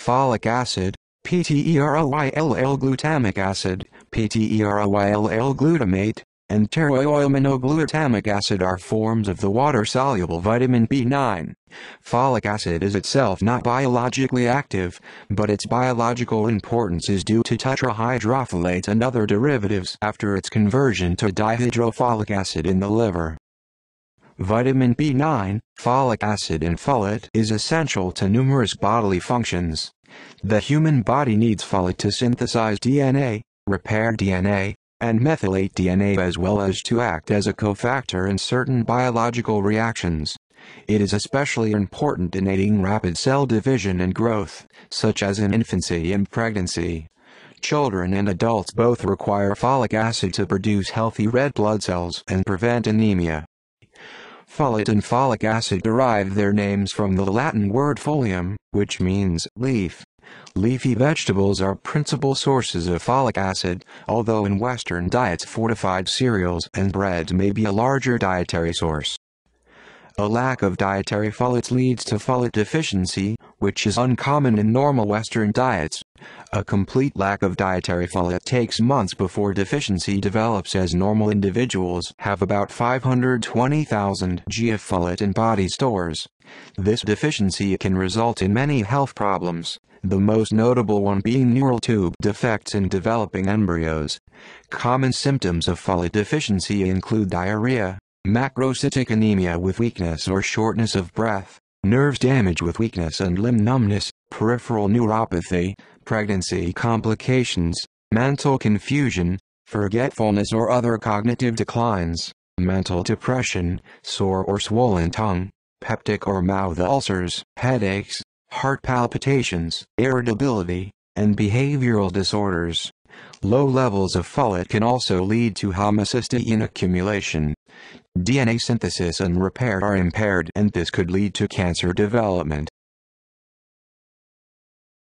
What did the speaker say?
folic acid, PTEROYLL glutamic acid, PTEROYLL glutamate, and pteroyoaminoglutamic acid are forms of the water-soluble vitamin B9. Folic acid is itself not biologically active, but its biological importance is due to tetrahydrofolate and other derivatives after its conversion to dihydrofolic acid in the liver. Vitamin B9, folic acid and folate is essential to numerous bodily functions. The human body needs folate to synthesize DNA, repair DNA, and methylate DNA as well as to act as a cofactor in certain biological reactions. It is especially important in aiding rapid cell division and growth, such as in infancy and pregnancy. Children and adults both require folic acid to produce healthy red blood cells and prevent anemia. Folate and folic acid derive their names from the Latin word folium, which means leaf. Leafy vegetables are principal sources of folic acid, although in Western diets fortified cereals and bread may be a larger dietary source. A lack of dietary folates leads to folate deficiency, which is uncommon in normal Western diets. A complete lack of dietary folate takes months before deficiency develops as normal individuals have about 520,000 G of folate in body stores. This deficiency can result in many health problems, the most notable one being neural tube defects in developing embryos. Common symptoms of folate deficiency include diarrhea, macrocytic anemia with weakness or shortness of breath, nerves damage with weakness and limb numbness, peripheral neuropathy, pregnancy complications, mental confusion, forgetfulness or other cognitive declines, mental depression, sore or swollen tongue, peptic or mouth ulcers, headaches, heart palpitations, irritability, and behavioral disorders. Low levels of folate can also lead to homocysteine accumulation. DNA synthesis and repair are impaired and this could lead to cancer development.